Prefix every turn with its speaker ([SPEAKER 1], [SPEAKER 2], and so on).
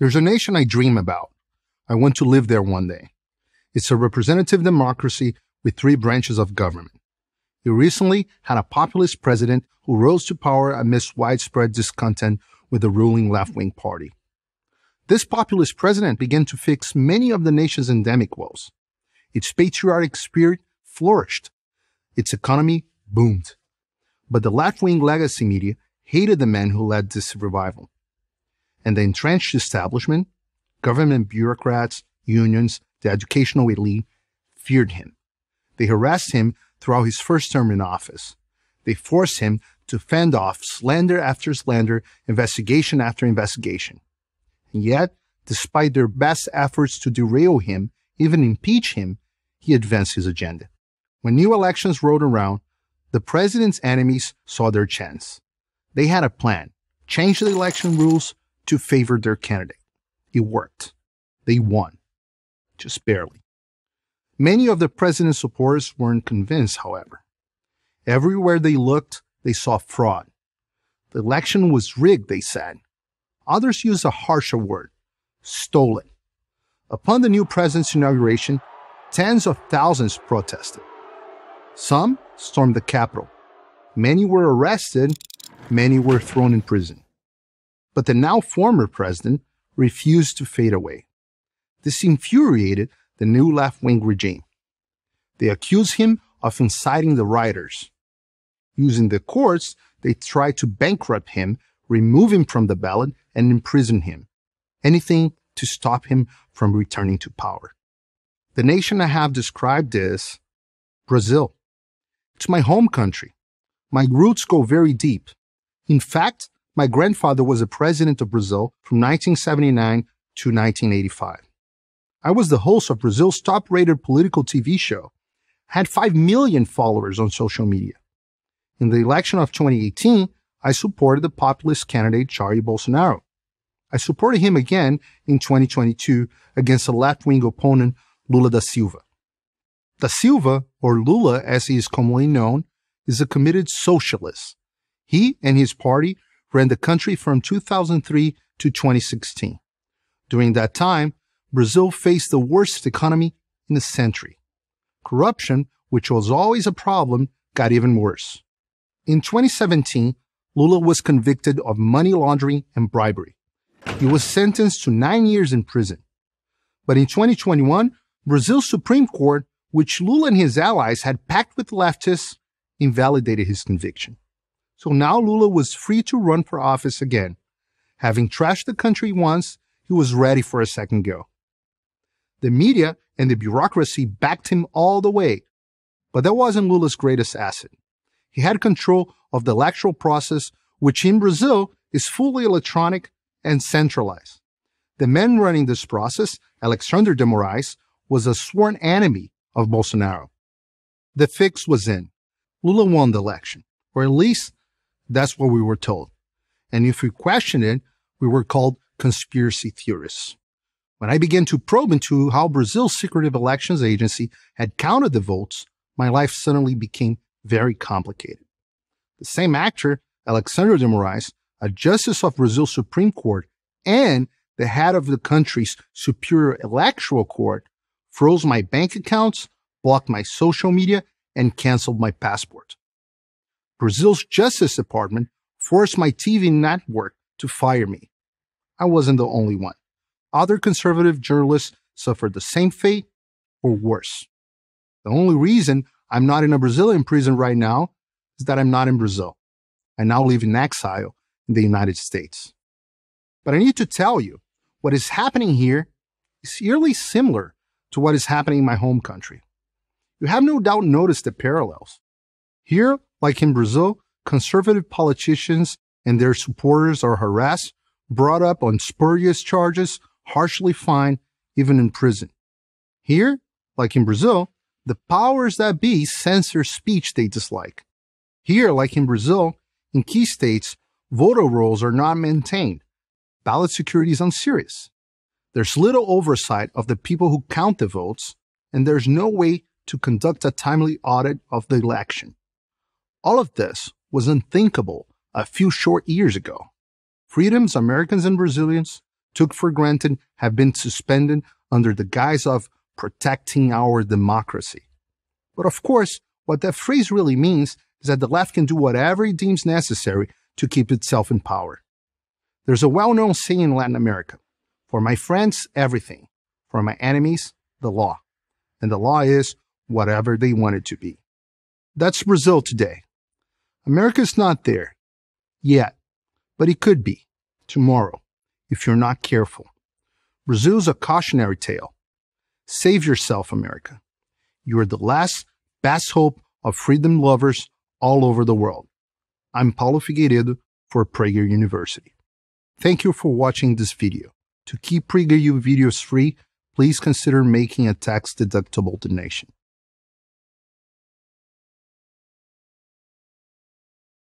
[SPEAKER 1] There's a nation I dream about. I want to live there one day. It's a representative democracy with three branches of government. It recently had a populist president who rose to power amidst widespread discontent with the ruling left-wing party. This populist president began to fix many of the nation's endemic woes. Its patriotic spirit flourished. Its economy boomed. But the left-wing legacy media hated the man who led this revival and the entrenched establishment, government bureaucrats, unions, the educational elite, feared him. They harassed him throughout his first term in office. They forced him to fend off slander after slander, investigation after investigation. And yet, despite their best efforts to derail him, even impeach him, he advanced his agenda. When new elections rolled around, the president's enemies saw their chance. They had a plan. Change the election rules, to favor their candidate. It worked. They won. Just barely. Many of the president's supporters weren't convinced, however. Everywhere they looked, they saw fraud. The election was rigged, they said. Others used a harsher word stolen. Upon the new president's inauguration, tens of thousands protested. Some stormed the Capitol. Many were arrested, many were thrown in prison but the now former president refused to fade away. This infuriated the new left wing regime. They accused him of inciting the rioters. Using the courts, they tried to bankrupt him, remove him from the ballot, and imprison him. Anything to stop him from returning to power. The nation I have described is Brazil. It's my home country. My roots go very deep. In fact, my grandfather was the president of Brazil from 1979 to 1985. I was the host of Brazil's top rated political TV show, I had 5 million followers on social media. In the election of 2018, I supported the populist candidate Jair Bolsonaro. I supported him again in 2022 against a left-wing opponent Lula da Silva. Da Silva, or Lula as he is commonly known, is a committed socialist. He and his party ran the country from 2003 to 2016. During that time, Brazil faced the worst economy in a century. Corruption, which was always a problem, got even worse. In 2017, Lula was convicted of money laundering and bribery. He was sentenced to nine years in prison. But in 2021, Brazil's Supreme Court, which Lula and his allies had packed with leftists, invalidated his conviction. So now Lula was free to run for office again. Having trashed the country once, he was ready for a second go. The media and the bureaucracy backed him all the way, but that wasn't Lula's greatest asset. He had control of the electoral process, which in Brazil is fully electronic and centralized. The man running this process, Alexandre de Moraes, was a sworn enemy of Bolsonaro. The fix was in. Lula won the election, or at least that's what we were told. And if we questioned it, we were called conspiracy theorists. When I began to probe into how Brazil's secretive elections agency had counted the votes, my life suddenly became very complicated. The same actor, Alexandre de Moraes, a justice of Brazil's Supreme Court and the head of the country's Superior Electoral Court, froze my bank accounts, blocked my social media, and canceled my passport. Brazil's Justice Department forced my TV network to fire me. I wasn't the only one. Other conservative journalists suffered the same fate or worse. The only reason I'm not in a Brazilian prison right now is that I'm not in Brazil. I now live in exile in the United States. But I need to tell you, what is happening here is eerily similar to what is happening in my home country. You have no doubt noticed the parallels. Here, like in Brazil, conservative politicians and their supporters are harassed, brought up on spurious charges, harshly fined, even in prison. Here, like in Brazil, the powers that be censor speech they dislike. Here, like in Brazil, in key states, voter rolls are not maintained. Ballot security is unserious. There's little oversight of the people who count the votes, and there's no way to conduct a timely audit of the election. All of this was unthinkable a few short years ago. Freedoms Americans and Brazilians took for granted have been suspended under the guise of protecting our democracy. But of course, what that phrase really means is that the left can do whatever it deems necessary to keep itself in power. There's a well known saying in Latin America for my friends, everything, for my enemies, the law. And the law is whatever they want it to be. That's Brazil today. America's not there yet, but it could be tomorrow if you're not careful. Brazil's a cautionary tale. Save yourself, America. You are the last best hope of freedom lovers all over the world. I'm Paulo Figueiredo for Prager University. Thank you for watching this video. To keep PragerU videos free, please consider making a tax-deductible donation.